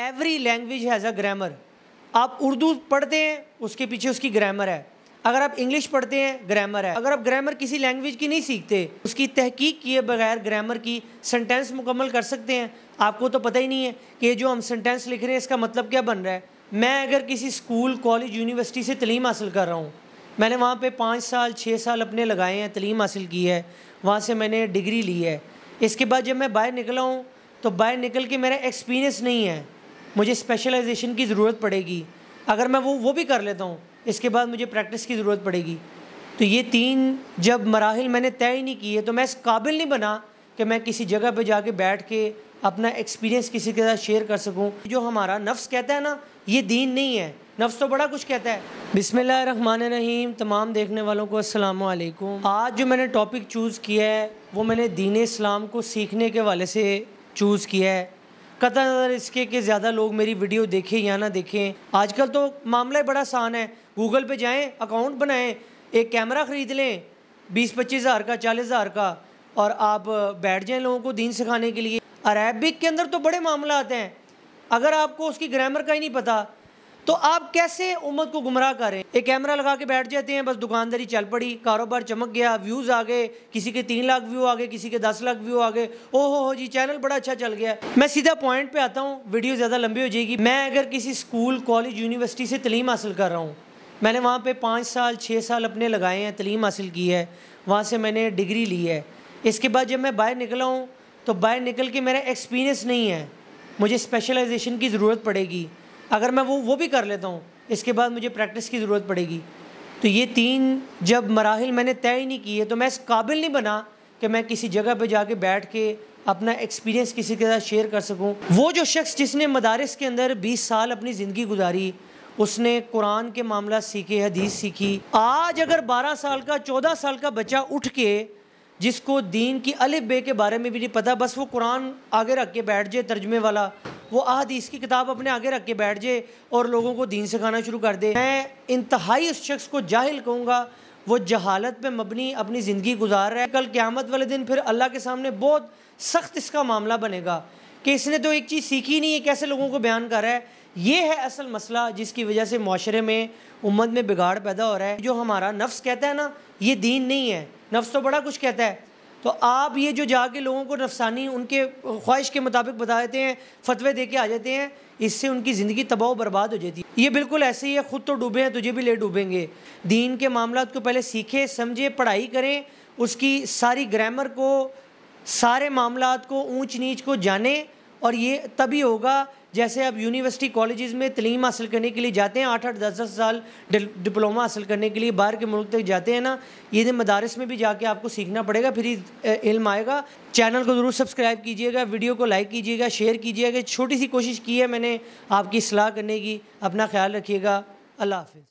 every language has a grammar आप उर्दू पढ़ते हैं उसके पीछे उसकी ग्रामर है अगर आप इंग्लिश पढ़ते हैं ग्रामर है अगर आप ग्रामर किसी लैंग्वेज की नहीं सीखते उसकी तहकीक किए बगैर ग्रामर की सेंटेंस मुकम्मल कर सकते हैं आपको तो पता ही नहीं है कि जो हम सेंटेंस लिख रहे हैं इसका मतलब क्या बन रहा है मैं अगर किसी स्कूल कॉलेज यूनिवर्सिटी से तलीम हासिल कर रहा हूँ मैंने वहाँ पर पाँच साल छः साल अपने लगाए हैं तलीम हासिल की है वहाँ से मैंने डिग्री ली है इसके बाद जब मैं बाहर निकला हूँ तो बाहर निकल के मेरा एक्सपीरियंस नहीं है मुझे स्पेशलाइजेशन की ज़रूरत पड़ेगी अगर मैं वो वो भी कर लेता हूँ इसके बाद मुझे प्रैक्टिस की ज़रूरत पड़ेगी तो ये तीन जब मराहल मैंने तय ही नहीं किए तो मैं इस काबिल नहीं बना कि मैं किसी जगह पर जाके बैठ के अपना एक्सपीरियंस किसी के साथ शेयर कर सकूँ जो हमारा नफ्स कहता है ना ये दीन नहीं है नफ्स तो बड़ा कुछ कहता है रन रहीम तमाम देखने वालों को अस्सलाम आज जो मैंने टॉपिक चूज़ किया है वो मैंने दीन इस्लाम को सीखने के वाले से चूज़ किया है कदर नज़र इसके कि ज़्यादा लोग मेरी वीडियो देखें या ना देखें आजकल तो मामला ही बड़ा आसान है गूगल पे जाएं अकाउंट बनाएं एक कैमरा ख़रीद लें बीस पच्चीस हज़ार का चालीस हज़ार का और आप बैठ जाएं लोगों को दीन सिखाने के लिए अरेबिक के अंदर तो बड़े मामला आते हैं अगर आपको उसकी ग्रामर का ही नहीं पता तो आप कैसे उम्मत को गुमराह करें एक कैमरा लगा के बैठ जाते हैं बस दुकानदारी चल पड़ी कारोबार चमक गया व्यूज़ आ गए किसी के तीन लाख व्यू आ गए किसी के दस लाख व्यू आ गए ओहो हो जी चैनल बड़ा अच्छा चल गया मैं सीधा पॉइंट पे आता हूँ वीडियो ज़्यादा लंबी हो जाएगी मैं अगर किसी स्कूल कॉलेज यूनिवर्सिटी से तलीम हासिल कर रहा हूँ मैंने वहाँ पर पाँच साल छः साल अपने लगाए हैं तलीम हासिल की है वहाँ से मैंने डिग्री ली है इसके बाद जब मैं बाहर निकला हूँ तो बाहर निकल के मेरा एक्सपीरियंस नहीं है मुझे स्पेशलाइजेशन की ज़रूरत पड़ेगी अगर मैं वो वो भी कर लेता हूँ इसके बाद मुझे प्रैक्टिस की ज़रूरत पड़ेगी तो ये तीन जब मराहल मैंने तय नहीं किए तो मैं इस काबिल नहीं बना कि मैं किसी जगह पे जाके बैठ के अपना एक्सपीरियंस किसी के साथ शेयर कर सकूं वो जो शख्स जिसने मदारस के अंदर 20 साल अपनी ज़िंदगी गुजारी उसने कुरान के मामला सीखे हदीस सीखी आज अगर 12 साल का 14 साल का बच्चा उठ के जिसको दीन की अलिफ बे के बारे में भी नहीं पता बस वो कुरान आगे रख के बैठ जाए तर्जमे वाला वो अहदीस की किताब अपने आगे रख के बैठ जाए और लोगों को दीन सिखाना शुरू कर दे मैं इंतहाई उस शख्स को जाहिल कहूँगा वो जहालत पे मबनी अपनी ज़िंदगी गुजार रहा है कल क़्यामत वाले दिन फिर अल्लाह के सामने बहुत सख्त इसका मामला बनेगा कि इसने तो एक चीज़ सीखी नहीं है कैसे लोगों को बयान कर रहा है ये है असल मसला जिसकी वजह से माशरे में उम्मत में बिगाड़ पैदा हो रहा है जो हमारा नफ्स कहता है ना ये दीन नहीं है नफ्स तो बड़ा कुछ कहता है तो आप ये जो जाके लोगों को नफसानी उनके ख्वाहिश के मुताबिक बता देते हैं फतवे दे के आ जाते हैं इससे उनकी ज़िंदगी तबाह बर्बाद हो जाती है ये बिल्कुल ऐसे ही है ख़ुद तो डूबे हैं तुझे भी ले डूबेंगे दीन के मामला को पहले सीखें समझें पढ़ाई करें उसकी सारी ग्रामर को सारे मामला को ऊँच नीच को जानें और ये तभी होगा जैसे आप यूनिवर्सिटी कॉलेजेस में तलीम हासिल करने के लिए जाते हैं आठ आठ दस दस साल डिप्लोमा हासिल करने के लिए बाहर के मुल्क तक जाते हैं ना ये मदारस में भी जाके आपको सीखना पड़ेगा फिर इल्म आएगा चैनल को ज़रूर सब्सक्राइब कीजिएगा वीडियो को लाइक कीजिएगा शेयर कीजिएगा छोटी सी कोशिश की है मैंने आपकी सलाह करने की अपना ख्याल रखिएगा अल्लाह हाफ